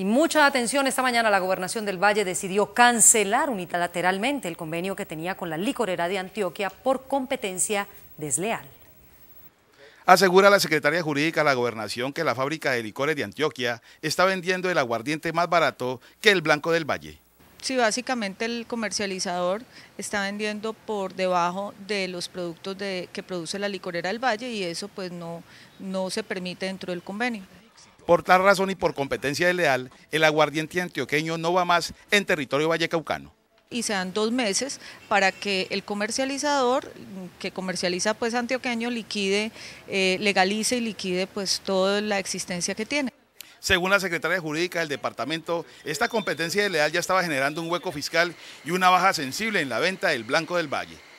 Y mucha atención, esta mañana la gobernación del Valle decidió cancelar unilateralmente el convenio que tenía con la licorera de Antioquia por competencia desleal. Asegura la secretaria jurídica de la gobernación que la fábrica de licores de Antioquia está vendiendo el aguardiente más barato que el blanco del Valle. Sí, básicamente el comercializador está vendiendo por debajo de los productos que produce la licorera del Valle y eso pues no, no se permite dentro del convenio. Por tal razón y por competencia Leal, el aguardiente antioqueño no va más en territorio vallecaucano y se dan dos meses para que el comercializador que comercializa pues antioqueño liquide, eh, legalice y liquide pues toda la existencia que tiene. Según la secretaria jurídica del departamento, esta competencia Leal ya estaba generando un hueco fiscal y una baja sensible en la venta del Blanco del Valle.